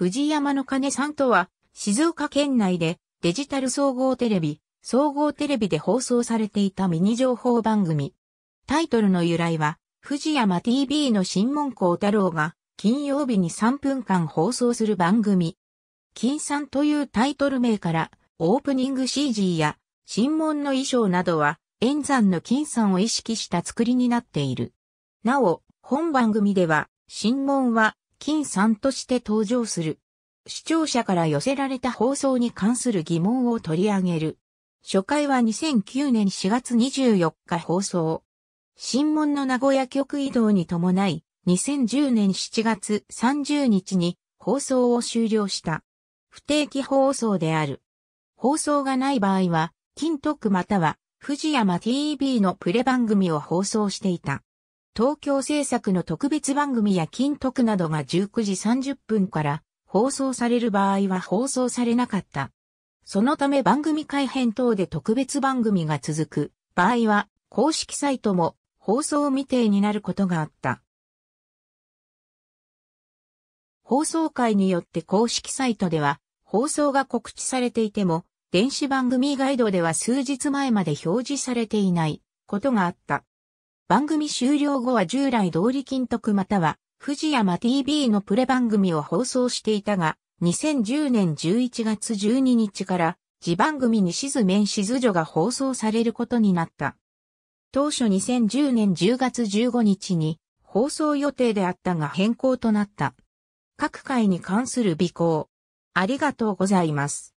藤山の金さんとは、静岡県内でデジタル総合テレビ、総合テレビで放送されていたミニ情報番組。タイトルの由来は、藤山 TV の新門校太郎が金曜日に3分間放送する番組。金さんというタイトル名からオープニング CG や新門の衣装などは演山の金さんを意識した作りになっている。なお、本番組では新門は金さんとして登場する。視聴者から寄せられた放送に関する疑問を取り上げる。初回は2009年4月24日放送。新聞の名古屋局移動に伴い、2010年7月30日に放送を終了した。不定期放送である。放送がない場合は、金徳または、富士山 TV のプレ番組を放送していた。東京制作の特別番組や金徳などが19時30分から放送される場合は放送されなかった。そのため番組改編等で特別番組が続く場合は公式サイトも放送未定になることがあった。放送会によって公式サイトでは放送が告知されていても電子番組ガイドでは数日前まで表示されていないことがあった。番組終了後は従来通り金徳または藤山 TV のプレ番組を放送していたが、2010年11月12日から、自番組にしずめんし女が放送されることになった。当初2010年10月15日に放送予定であったが変更となった。各回に関する備考。ありがとうございます。